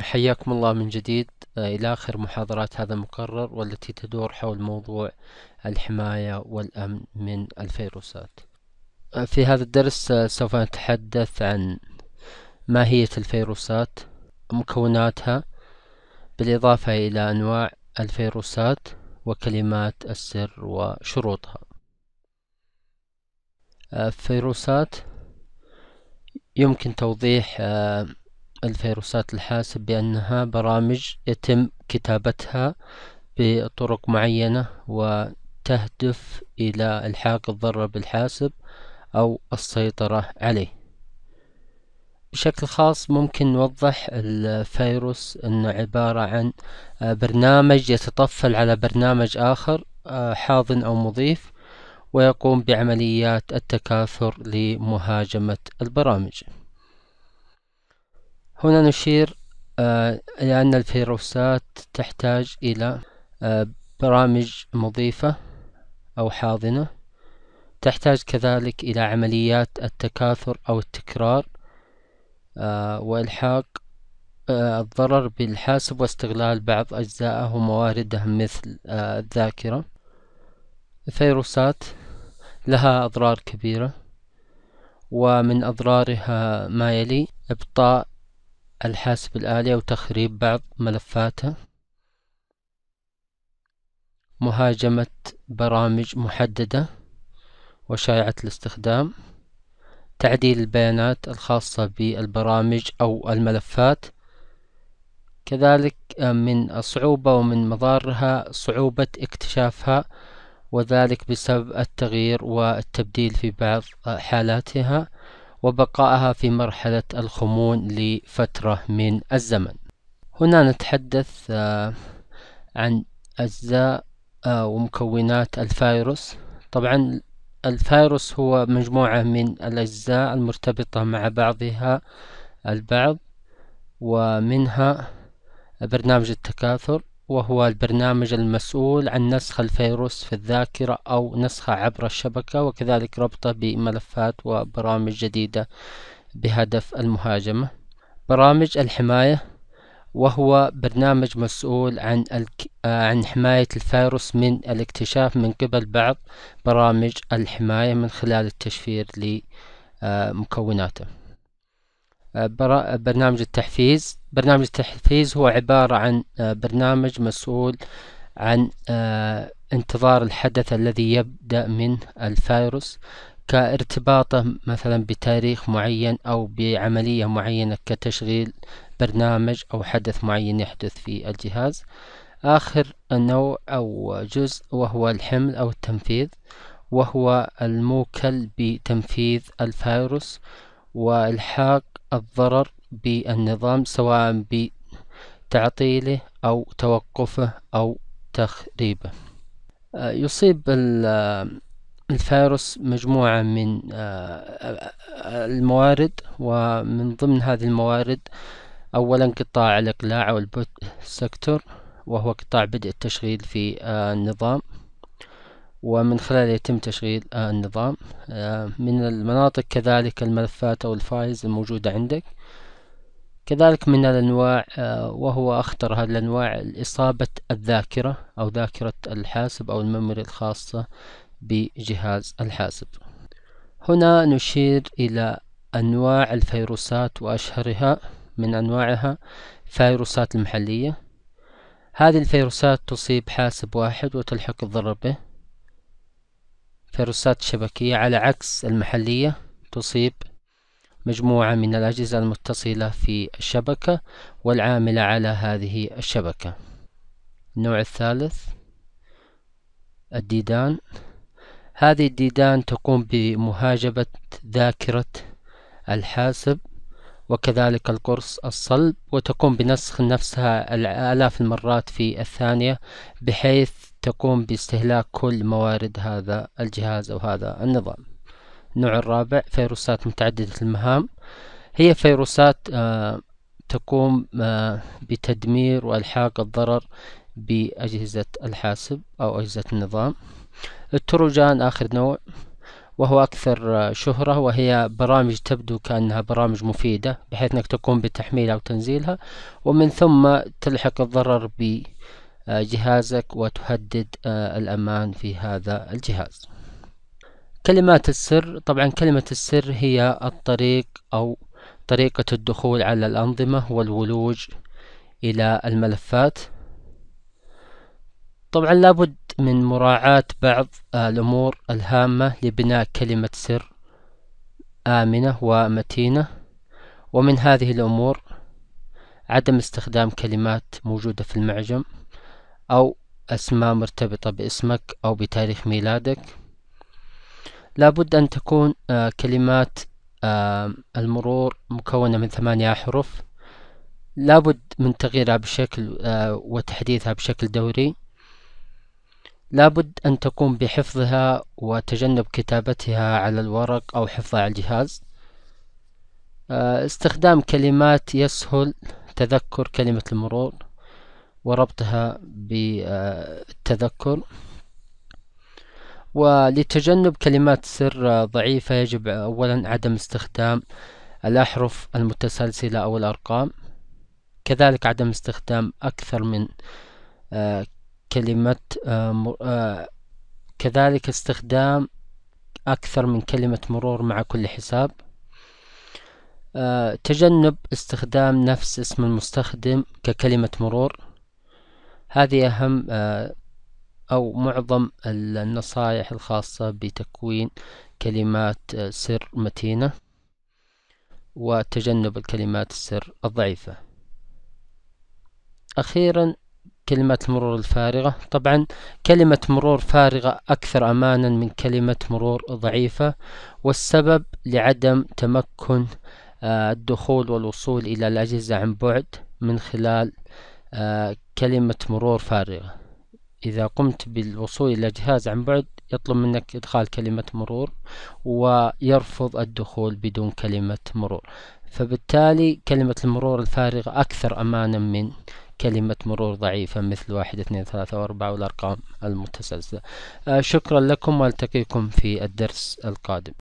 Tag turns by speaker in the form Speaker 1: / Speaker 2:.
Speaker 1: حياكم الله من جديد آه، إلى آخر محاضرات هذا المقرر والتي تدور حول موضوع الحماية والأمن من الفيروسات آه، في هذا الدرس آه، سوف نتحدث عن ماهية الفيروسات مكوناتها بالإضافة إلى أنواع الفيروسات وكلمات السر وشروطها فيروسات يمكن توضيح الفيروسات الحاسب بأنها برامج يتم كتابتها بطرق معينة وتهدف إلى إلحاق الضرر بالحاسب أو السيطرة عليه بشكل خاص ممكن نوضح الفيروس أنه عبارة عن آه، برنامج يتطفل على برنامج آخر آه، حاضن أو مضيف ويقوم بعمليات التكاثر لمهاجمة البرامج هنا نشير إلى آه، أن الفيروسات تحتاج إلى آه، برامج مضيفة أو حاضنة تحتاج كذلك إلى عمليات التكاثر أو التكرار آه، وإلحاق الضرر بالحاسب واستغلال بعض أجزائه وموارده مثل الذاكرة الفيروسات لها أضرار كبيرة ومن أضرارها ما يلي إبطاء الحاسب الآلي وتخريب بعض ملفاته مهاجمة برامج محددة وشائعة الاستخدام تعديل البيانات الخاصة بالبرامج أو الملفات كذلك آه، من الصعوبة ومن مضارها صعوبة اكتشافها وذلك بسبب التغيير والتبديل في بعض آه، حالاتها وبقائها في مرحلة الخمون لفترة من الزمن هنا نتحدث آه، عن أجزاء آه، ومكونات الفيروس طبعا الفيروس هو مجموعة من الأجزاء المرتبطة مع بعضها البعض ومنها برنامج التكاثر وهو البرنامج المسؤول عن نسخ الفيروس في الذاكرة أو نسخه عبر الشبكة وكذلك ربطه بملفات وبرامج جديدة بهدف المهاجمة برامج الحماية وهو برنامج مسؤول عن الك... عن حماية الفيروس من الاكتشاف من قبل بعض برامج الحماية من خلال التشفير لمكوناته برنامج التحفيز برنامج التحفيز هو عبارة عن آه، برنامج مسؤول عن آه، انتظار الحدث الذي يبدأ منه الفيروس كارتباطه مثلا بتاريخ معين أو بعملية معينة كتشغيل برنامج أو حدث معين يحدث في الجهاز آخر نوع أو جزء وهو الحمل أو التنفيذ وهو الموكل بتنفيذ الفيروس وإلحاق الضرر بالنظام سواء بتعطيله أو توقفه أو تخريبه آه، يصيب آه، الفيروس مجموعة من آه، الموارد ومن ضمن هذه الموارد أولا قطاع الإقلاع أو البوت سكتور وهو قطاع بدء التشغيل في النظام ومن خلاله يتم تشغيل آه، النظام آه، من المناطق كذلك الملفات أو الفايلز الموجودة عندك كذلك من الأنواع آه، وهو أخطر هذه الأنواع إصابة الذاكرة أو ذاكرة الحاسب أو الميموري الخاصة بجهاز الحاسب هنا نشير إلى أنواع الفيروسات وأشهرها من أنواعها فيروسات المحلية هذه الفيروسات تصيب حاسب واحد وتلحق الضرر به فيروسات شبكية على عكس المحلية تصيب مجموعة من الأجهزة المتصلة في الشبكة والعاملة على هذه الشبكة النوع الثالث الديدان هذه الديدان تقوم بمهاجبة ذاكرة الحاسب وكذلك القرص الصلب وتقوم بنسخ نفسها الآلاف المرات في الثانية بحيث تقوم باستهلاك كل موارد هذا الجهاز أو هذا النظام النوع الرابع فيروسات متعددة المهام هي فيروسات آه، تقوم آه، بتدمير وإلحاق الضرر بأجهزة الحاسب أو أجهزة النظام التروجان آخر نوع وهو أكثر آه، شهرة وهي برامج تبدو كأنها برامج مفيدة بحيث أنك تقوم بتحميلها وتنزيلها ومن ثم تلحق الضرر ب آه، جهازك وتهدد آه، الأمان في هذا الجهاز كلمات السر طبعا كلمة السر هي الطريق أو طريقة الدخول على الأنظمة والولوج إلى الملفات طبعا لابد من مراعاة بعض آه، الأمور الهامة لبناء كلمة سر آمنة ومتينة ومن هذه الأمور عدم استخدام كلمات موجودة في المعجم أو أسماء مرتبطة باسمك أو بتاريخ ميلادك لابد أن تكون آه، كلمات آه، المرور مكونة من ثمانية أحرف لابد من تغييرها بشكل آه، وتحديثها بشكل دوري لابد أن تقوم بحفظها وتجنب كتابتها على الورق أو حفظها على الجهاز استخدام كلمات يسهل تذكر كلمة المرور وربطها بالتذكر ولتجنب كلمات سر ضعيفة يجب أولا عدم استخدام الأحرف المتسلسلة أو الأرقام كذلك عدم استخدام أكثر من آه، كلمة آه، آه، كذلك استخدام أكثر من كلمة مرور مع كل حساب تجنب استخدام نفس اسم المستخدم ككلمة مرور هذه أهم آه، أو معظم النصائح الخاصة بتكوين كلمات آه، سر متينة وتجنب الكلمات السر الضعيفة أخيرا كلمة المرور الفارغة طبعا كلمة مرور فارغة أكثر أمانا من كلمة مرور ضعيفة والسبب لعدم تمكن آه، الدخول والوصول إلى الأجهزة عن بعد من خلال آه، كلمة مرور فارغة إذا قمت بالوصول إلى جهاز عن بعد يطلب منك إدخال كلمة مرور ويرفض الدخول بدون كلمة مرور فبالتالي كلمة المرور الفارغة أكثر أمانا من كلمة مرور ضعيفة مثل واحد اثنين ثلاثة وأربعة والأرقام المتسلسلة آه، شكرا لكم والتقيكم في الدرس القادم